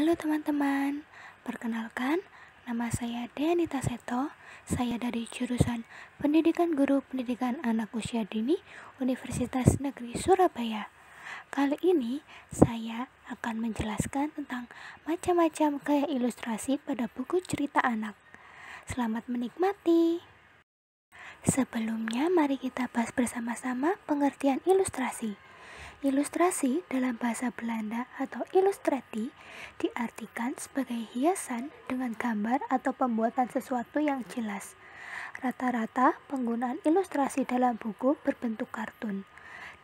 Halo teman-teman, perkenalkan nama saya Denita Seto. Saya dari jurusan Pendidikan Guru Pendidikan Anak Usia Dini Universitas Negeri Surabaya. Kali ini saya akan menjelaskan tentang macam-macam gaya ilustrasi pada buku cerita anak. Selamat menikmati. Sebelumnya mari kita bahas bersama-sama pengertian ilustrasi. Ilustrasi dalam bahasa Belanda atau ilustrati diartikan sebagai hiasan dengan gambar atau pembuatan sesuatu yang jelas. Rata-rata penggunaan ilustrasi dalam buku berbentuk kartun.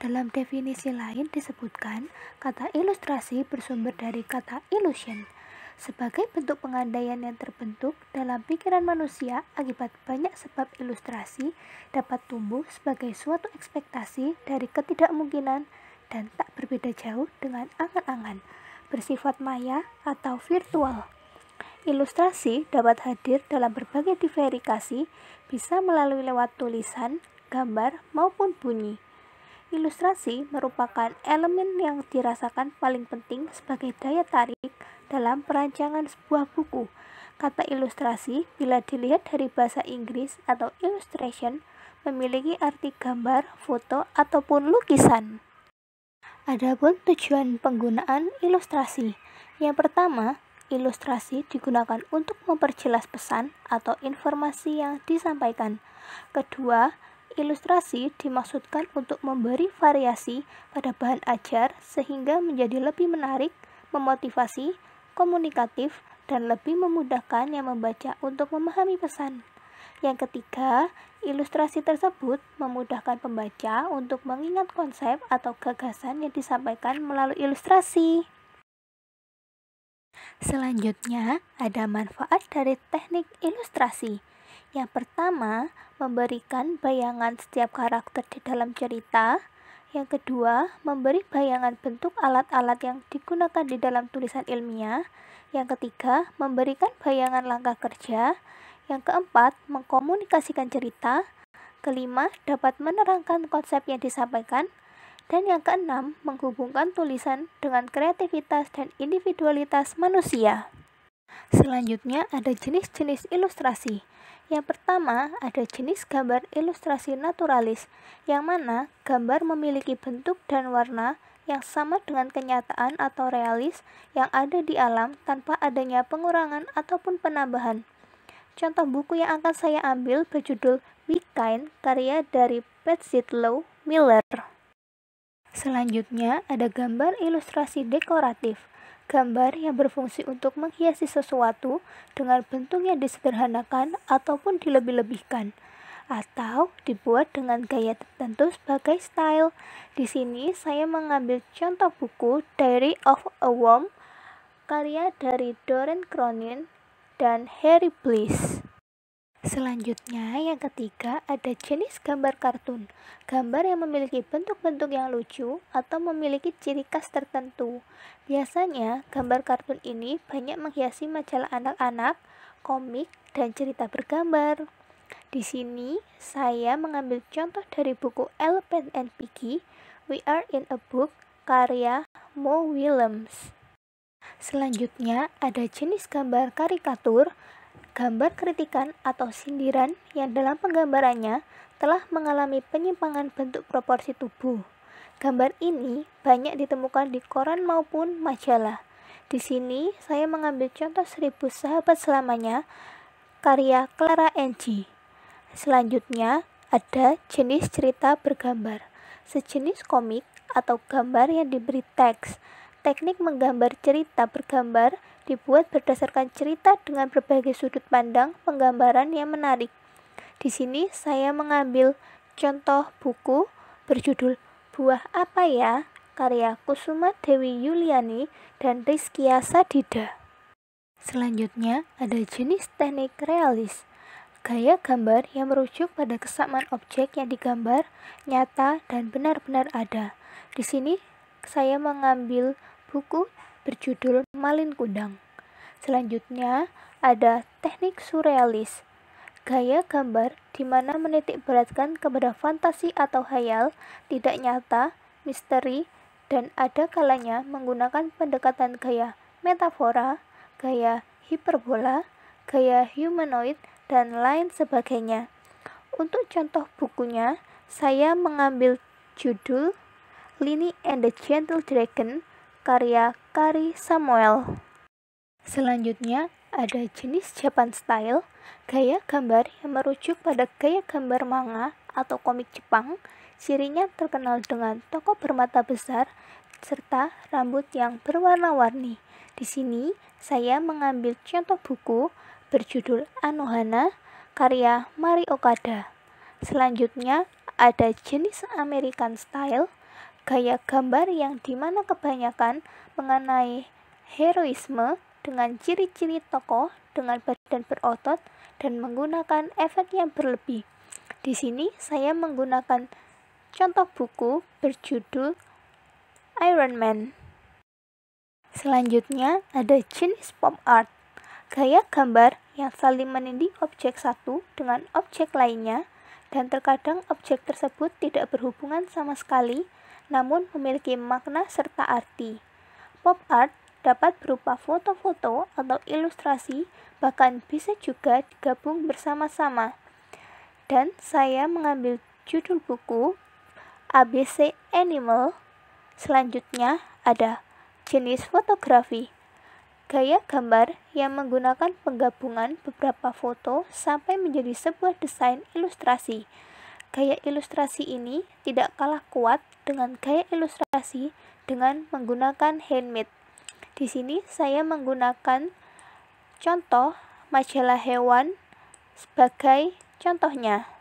Dalam definisi lain disebutkan kata ilustrasi bersumber dari kata illusion sebagai bentuk pengandaian yang terbentuk dalam pikiran manusia akibat banyak sebab ilustrasi dapat tumbuh sebagai suatu ekspektasi dari ketidakmungkinan dan tak berbeda jauh dengan angan-angan, bersifat maya atau virtual. Ilustrasi dapat hadir dalam berbagai diverifikasi, bisa melalui lewat tulisan, gambar, maupun bunyi. Ilustrasi merupakan elemen yang dirasakan paling penting sebagai daya tarik dalam perancangan sebuah buku. Kata ilustrasi, bila dilihat dari bahasa Inggris atau illustration, memiliki arti gambar, foto, ataupun lukisan. Adapun tujuan penggunaan ilustrasi. Yang pertama, ilustrasi digunakan untuk memperjelas pesan atau informasi yang disampaikan. Kedua, ilustrasi dimaksudkan untuk memberi variasi pada bahan ajar sehingga menjadi lebih menarik, memotivasi, komunikatif, dan lebih memudahkan yang membaca untuk memahami pesan. Yang ketiga, ilustrasi tersebut memudahkan pembaca untuk mengingat konsep atau gagasan yang disampaikan melalui ilustrasi. Selanjutnya, ada manfaat dari teknik ilustrasi. Yang pertama, memberikan bayangan setiap karakter di dalam cerita. Yang kedua, memberi bayangan bentuk alat-alat yang digunakan di dalam tulisan ilmiah. Yang ketiga, memberikan bayangan langkah kerja. Yang keempat, mengkomunikasikan cerita. Kelima, dapat menerangkan konsep yang disampaikan. Dan yang keenam, menghubungkan tulisan dengan kreativitas dan individualitas manusia. Selanjutnya ada jenis-jenis ilustrasi. Yang pertama, ada jenis gambar ilustrasi naturalis, yang mana gambar memiliki bentuk dan warna yang sama dengan kenyataan atau realis yang ada di alam tanpa adanya pengurangan ataupun penambahan. Contoh buku yang akan saya ambil berjudul Be Kind, karya dari Pat Zitlow Miller. Selanjutnya, ada gambar ilustrasi dekoratif. Gambar yang berfungsi untuk menghiasi sesuatu dengan bentuk yang disederhanakan ataupun dilebih-lebihkan atau dibuat dengan gaya tertentu sebagai style. Di sini saya mengambil contoh buku Diary of a Worm karya dari Doreen Cronin dan Harry Bliss. Selanjutnya, yang ketiga ada jenis gambar kartun. Gambar yang memiliki bentuk-bentuk yang lucu atau memiliki ciri khas tertentu. Biasanya, gambar kartun ini banyak menghiasi majalah anak-anak, komik, dan cerita bergambar. Di sini, saya mengambil contoh dari buku Elephant and Piggy, We Are in a Book, karya Mo Willems. Selanjutnya, ada jenis gambar karikatur, gambar kritikan atau sindiran yang dalam penggambarannya telah mengalami penyimpangan bentuk proporsi tubuh. Gambar ini banyak ditemukan di koran maupun majalah. Di sini, saya mengambil contoh seribu sahabat selamanya, karya Clara Ng. Selanjutnya, ada jenis cerita bergambar, sejenis komik atau gambar yang diberi teks. Teknik menggambar cerita bergambar dibuat berdasarkan cerita dengan berbagai sudut pandang penggambaran yang menarik. Di sini saya mengambil contoh buku berjudul Buah Apa Ya? karya Kusuma Dewi Yuliani dan Rizkia Sadida. Selanjutnya ada jenis teknik realis. Gaya gambar yang merujuk pada kesamaan objek yang digambar nyata dan benar-benar ada. Di sini saya mengambil buku berjudul Malin Kundang. Selanjutnya ada teknik surrealis, gaya gambar di mana menitik beratkan kepada fantasi atau hayal, tidak nyata, misteri, dan ada kalanya menggunakan pendekatan gaya metafora, gaya hiperbola, gaya humanoid, dan lain sebagainya. Untuk contoh bukunya, saya mengambil judul Lini and the Gentle Dragon karya Kari Samuel. Selanjutnya, ada jenis Japan Style, gaya gambar yang merujuk pada gaya gambar manga atau komik Jepang. Cirinya terkenal dengan toko bermata besar serta rambut yang berwarna-warni. Di sini, saya mengambil contoh buku berjudul Anohana karya Mari Okada. Selanjutnya, ada jenis American Style gaya gambar yang dimana kebanyakan mengenai heroisme dengan ciri-ciri tokoh dengan badan berotot dan menggunakan efek yang berlebih. Di sini saya menggunakan contoh buku berjudul Iron Man. Selanjutnya ada jenis pop art. Gaya gambar yang saling menindih objek satu dengan objek lainnya dan terkadang objek tersebut tidak berhubungan sama sekali namun memiliki makna serta arti. Pop art dapat berupa foto-foto atau ilustrasi, bahkan bisa juga digabung bersama-sama. Dan saya mengambil judul buku ABC Animal. Selanjutnya ada jenis fotografi. Gaya gambar yang menggunakan penggabungan beberapa foto sampai menjadi sebuah desain ilustrasi. Gaya ilustrasi ini tidak kalah kuat dengan gaya ilustrasi dengan menggunakan handmade. Di sini saya menggunakan contoh majalah hewan sebagai contohnya.